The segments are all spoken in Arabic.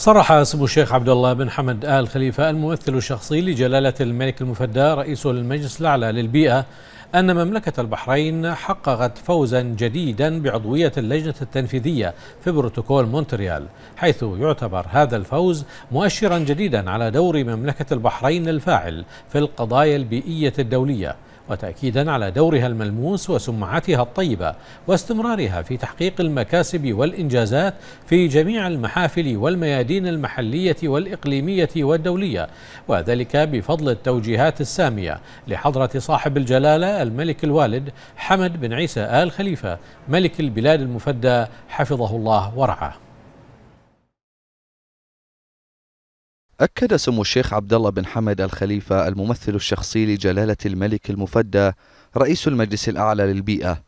صرح سمو الشيخ عبد الله بن حمد آل خليفة الممثل الشخصي لجلالة الملك المفدى رئيس المجلس الأعلى للبيئة أن مملكة البحرين حققت فوزا جديدا بعضوية اللجنة التنفيذية في بروتوكول مونتريال حيث يعتبر هذا الفوز مؤشرا جديدا على دور مملكة البحرين الفاعل في القضايا البيئية الدولية وتأكيدا على دورها الملموس وسمعتها الطيبة واستمرارها في تحقيق المكاسب والإنجازات في جميع المحافل والميادين المحلية والإقليمية والدولية وذلك بفضل التوجيهات السامية لحضرة صاحب الجلالة الملك الوالد حمد بن عيسى آل خليفة ملك البلاد المفدى حفظه الله ورعاه أكد سمو الشيخ عبد الله بن حمد الخليفة الممثل الشخصي لجلالة الملك المفدى رئيس المجلس الأعلى للبيئة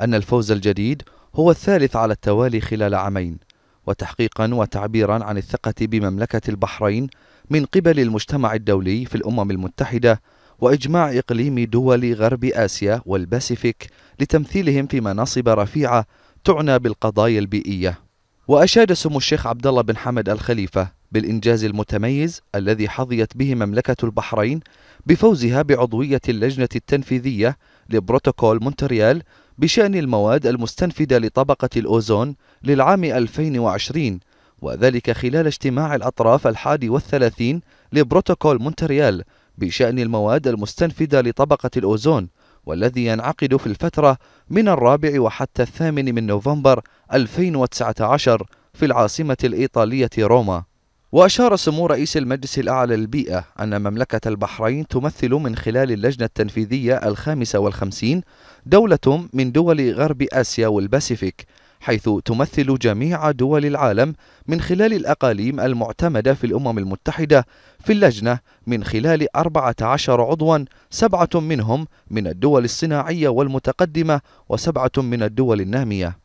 أن الفوز الجديد هو الثالث على التوالي خلال عامين وتحقيقا وتعبيرا عن الثقة بمملكة البحرين من قبل المجتمع الدولي في الأمم المتحدة وإجماع إقليم دول غرب آسيا والباسيفيك لتمثيلهم في مناصب رفيعة تعنى بالقضايا البيئية وأشاد سمو الشيخ عبد الله بن حمد الخليفة بالإنجاز المتميز الذي حظيت به مملكة البحرين بفوزها بعضوية اللجنة التنفيذية لبروتوكول مونتريال بشأن المواد المستنفدة لطبقة الأوزون للعام 2020 وذلك خلال اجتماع الأطراف الحادي والثلاثين لبروتوكول مونتريال بشأن المواد المستنفدة لطبقة الأوزون والذي ينعقد في الفترة من الرابع وحتى الثامن من نوفمبر 2019 في العاصمة الإيطالية روما وأشار سمو رئيس المجلس الأعلى للبيئة أن مملكة البحرين تمثل من خلال اللجنة التنفيذية الخامسة والخمسين دولة من دول غرب آسيا والباسيفيك حيث تمثل جميع دول العالم من خلال الأقاليم المعتمدة في الأمم المتحدة في اللجنة من خلال 14 عضوا سبعة منهم من الدول الصناعية والمتقدمة وسبعة من الدول النامية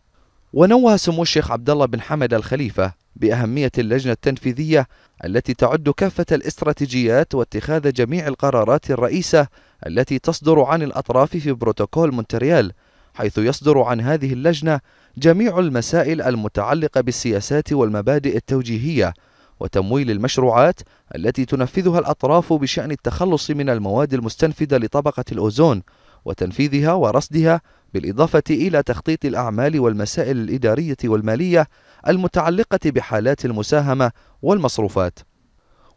ونوه سمو الشيخ عبد الله بن حمد الخليفة بأهمية اللجنة التنفيذية التي تعد كافة الاستراتيجيات واتخاذ جميع القرارات الرئيسة التي تصدر عن الأطراف في بروتوكول مونتريال حيث يصدر عن هذه اللجنة جميع المسائل المتعلقة بالسياسات والمبادئ التوجيهية وتمويل المشروعات التي تنفذها الأطراف بشأن التخلص من المواد المستنفدة لطبقة الأوزون وتنفيذها ورصدها بالإضافة إلى تخطيط الأعمال والمسائل الإدارية والمالية المتعلقة بحالات المساهمة والمصروفات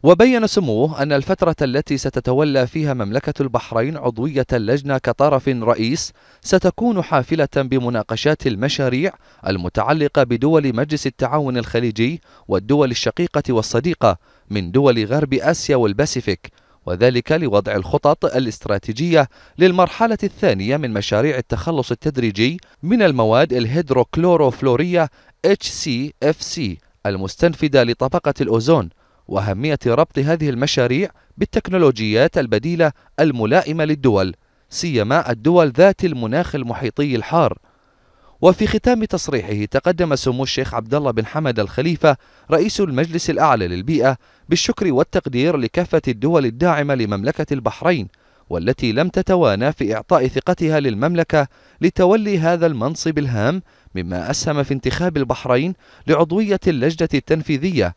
وبين سموه أن الفترة التي ستتولى فيها مملكة البحرين عضوية اللجنة كطرف رئيس ستكون حافلة بمناقشات المشاريع المتعلقة بدول مجلس التعاون الخليجي والدول الشقيقة والصديقة من دول غرب آسيا والباسيفيك وذلك لوضع الخطط الاستراتيجية للمرحلة الثانية من مشاريع التخلص التدريجي من المواد الهيدروكلوروفلورية HCFC المستنفذة لطبقة الأوزون وأهمية ربط هذه المشاريع بالتكنولوجيات البديلة الملائمة للدول سيما الدول ذات المناخ المحيطي الحار وفي ختام تصريحه تقدم سمو الشيخ عبد الله بن حمد الخليفة رئيس المجلس الأعلى للبيئة بالشكر والتقدير لكافة الدول الداعمة لمملكة البحرين والتي لم تتوانى في إعطاء ثقتها للمملكة لتولي هذا المنصب الهام مما أسهم في انتخاب البحرين لعضوية اللجنة التنفيذية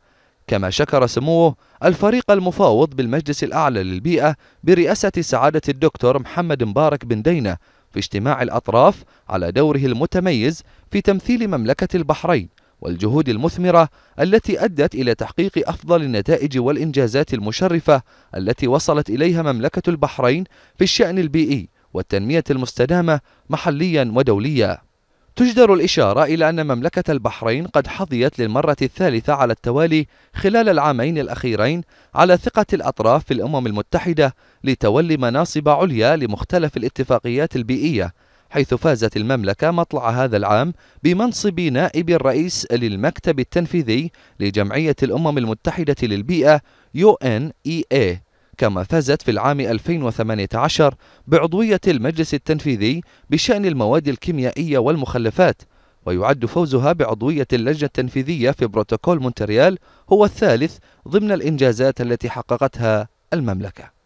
كما شكر سموه الفريق المفاوض بالمجلس الأعلى للبيئة برئاسة سعادة الدكتور محمد مبارك بن دينة في اجتماع الأطراف على دوره المتميز في تمثيل مملكة البحرين والجهود المثمرة التي أدت إلى تحقيق أفضل النتائج والإنجازات المشرفة التي وصلت إليها مملكة البحرين في الشأن البيئي والتنمية المستدامة محليا ودوليا تجدر الإشارة إلى أن مملكة البحرين قد حظيت للمرة الثالثة على التوالي خلال العامين الأخيرين على ثقة الأطراف في الأمم المتحدة لتولي مناصب عليا لمختلف الاتفاقيات البيئية حيث فازت المملكة مطلع هذا العام بمنصب نائب الرئيس للمكتب التنفيذي لجمعية الأمم المتحدة للبيئة UNEA كما فازت في العام 2018 بعضوية المجلس التنفيذي بشأن المواد الكيميائية والمخلفات ويعد فوزها بعضوية اللجنة التنفيذية في بروتوكول مونتريال هو الثالث ضمن الإنجازات التي حققتها المملكة